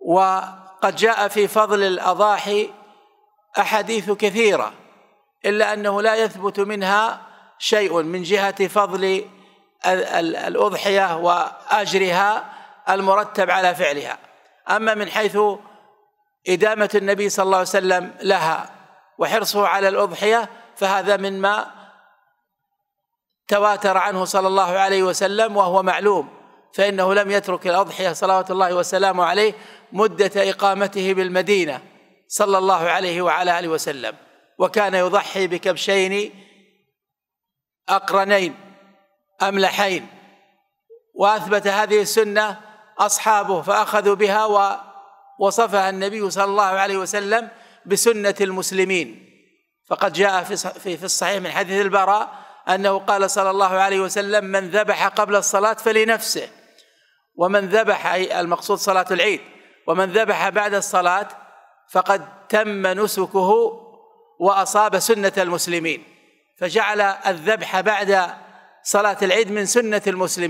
وقد جاء في فضل الأضاحي أحاديث كثيرة إلا أنه لا يثبت منها شيء من جهة فضل الأضحية وأجرها المرتب على فعلها أما من حيث إدامة النبي صلى الله عليه وسلم لها وحرصه على الأضحية فهذا مما تواتر عنه صلى الله عليه وسلم وهو معلوم فإنه لم يترك الأضحية صلوات الله وسلامه عليه مدة إقامته بالمدينة صلى الله عليه وعلى آله وسلم وكان يضحي بكبشين أقرنين أملحين وأثبت هذه السنة أصحابه فأخذوا بها ووصفها النبي صلى الله عليه وسلم بسنة المسلمين فقد جاء في في الصحيح من حديث البراء أنه قال صلى الله عليه وسلم من ذبح قبل الصلاة فلنفسه ومن ذبح أي المقصود صلاة العيد ومن ذبح بعد الصلاة فقد تم نسكه وأصاب سنة المسلمين فجعل الذبح بعد صلاة العيد من سنة المسلمين